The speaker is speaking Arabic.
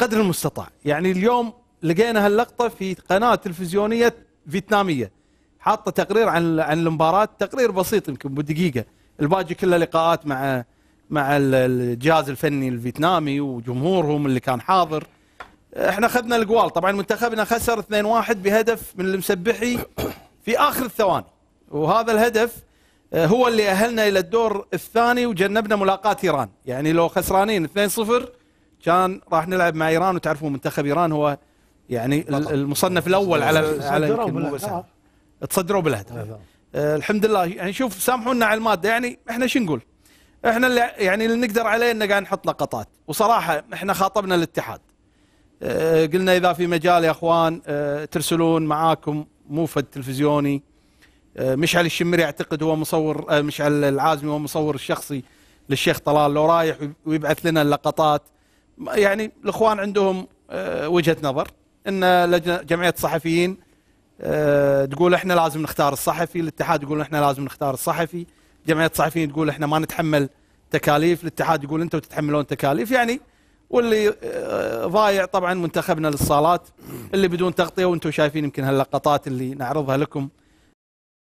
قدر المستطاع يعني اليوم لقينا هاللقطه في قناه تلفزيونيه فيتناميه حاطه تقرير عن عن المباراه تقرير بسيط يمكن بدقيقه الباقي كله لقاءات مع مع الجهاز الفني الفيتنامي وجمهورهم اللي كان حاضر احنا اخذنا الجوال طبعا منتخبنا خسر 2-1 بهدف من المسبحي في اخر الثواني وهذا الهدف آه، هو اللي اهلنا الى الدور الثاني وجنبنا ملاقاه ايران يعني لو خسرانين 2-0 كان راح نلعب مع ايران وتعرفون منتخب ايران هو يعني بطل. المصنف الاول على على تصدروا بالاهداف يعني. نعم. آه الحمد لله يعني شوف سامحونا على الماده يعني احنا شو نقول؟ احنا اللي يعني اللي نقدر عليه ان قاعد نحط لقطات وصراحه احنا خاطبنا الاتحاد آه قلنا اذا في مجال يا اخوان آه ترسلون معاكم موفد تلفزيوني آه، مشعل الشمري اعتقد هو مصور آه، مشعل العازمي هو مصور الشخصي للشيخ طلال لو رايح ويبعث لنا اللقطات يعني الاخوان عندهم آه، وجهه نظر ان لجنه جمعيه الصحفيين آه، تقول احنا لازم نختار الصحفي، الاتحاد يقول احنا لازم نختار الصحفي، جمعيه الصحفيين تقول احنا ما نتحمل تكاليف، الاتحاد يقول انتم تتحملون تكاليف يعني واللي آه، ضايع طبعا منتخبنا للصالات اللي بدون تغطيه وانتم شايفين يمكن هاللقطات اللي نعرضها لكم